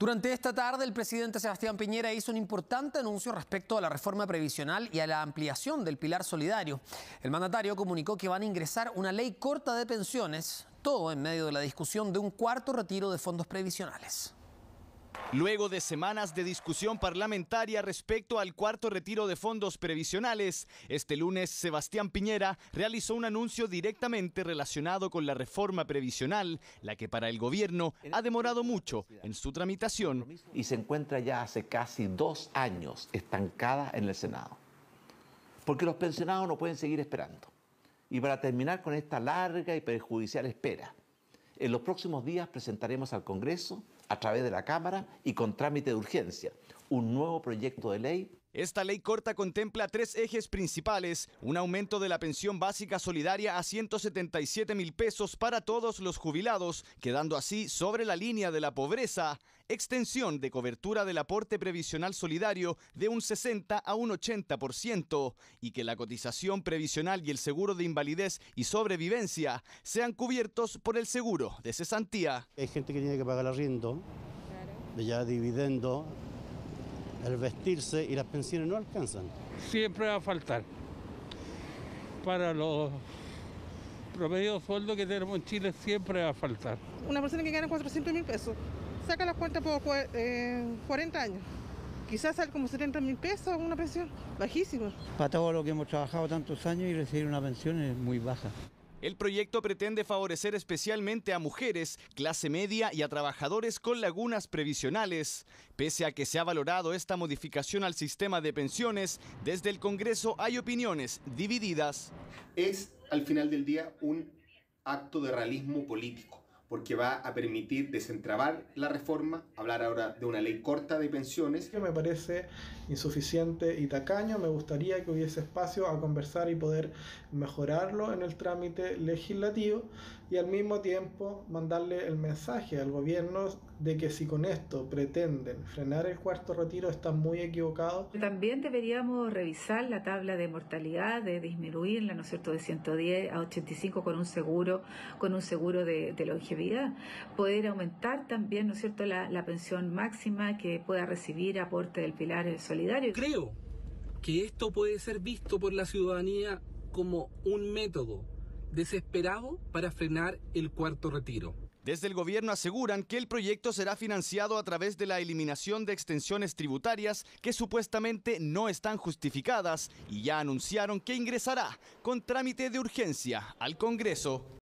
Durante esta tarde, el presidente Sebastián Piñera hizo un importante anuncio respecto a la reforma previsional y a la ampliación del pilar solidario. El mandatario comunicó que van a ingresar una ley corta de pensiones, todo en medio de la discusión de un cuarto retiro de fondos previsionales. Luego de semanas de discusión parlamentaria respecto al cuarto retiro de fondos previsionales, este lunes Sebastián Piñera realizó un anuncio directamente relacionado con la reforma previsional, la que para el gobierno ha demorado mucho en su tramitación. Y se encuentra ya hace casi dos años estancada en el Senado, porque los pensionados no pueden seguir esperando. Y para terminar con esta larga y perjudicial espera, en los próximos días presentaremos al Congreso, a través de la Cámara y con trámite de urgencia, un nuevo proyecto de ley esta ley corta contempla tres ejes principales, un aumento de la pensión básica solidaria a 177 mil pesos para todos los jubilados, quedando así sobre la línea de la pobreza, extensión de cobertura del aporte previsional solidario de un 60 a un 80% y que la cotización previsional y el seguro de invalidez y sobrevivencia sean cubiertos por el seguro de cesantía. Hay gente que tiene que pagar el arriendo, ya dividendo, el vestirse y las pensiones no alcanzan. Siempre va a faltar para los promedios de sueldo que tenemos en Chile siempre va a faltar. Una persona que gana 400 mil pesos, saca las cuentas por 40 eh, años. Quizás sale como 70 mil pesos una pensión, bajísima. Para todo lo que hemos trabajado tantos años y recibir una pensión es muy baja. El proyecto pretende favorecer especialmente a mujeres, clase media y a trabajadores con lagunas previsionales. Pese a que se ha valorado esta modificación al sistema de pensiones, desde el Congreso hay opiniones divididas. Es al final del día un acto de realismo político porque va a permitir desentrabar la reforma, hablar ahora de una ley corta de pensiones. Que me parece insuficiente y tacaño, me gustaría que hubiese espacio a conversar y poder mejorarlo en el trámite legislativo y al mismo tiempo mandarle el mensaje al gobierno de que si con esto pretenden frenar el cuarto retiro están muy equivocados. También deberíamos revisar la tabla de mortalidad, de disminuirla, ¿no es cierto?, de 110 a 85 con un seguro, con un seguro de, de poder aumentar también, ¿no es cierto?, la, la pensión máxima que pueda recibir aporte del pilar solidario. Creo que esto puede ser visto por la ciudadanía como un método desesperado para frenar el cuarto retiro. Desde el gobierno aseguran que el proyecto será financiado a través de la eliminación de extensiones tributarias que supuestamente no están justificadas y ya anunciaron que ingresará con trámite de urgencia al Congreso.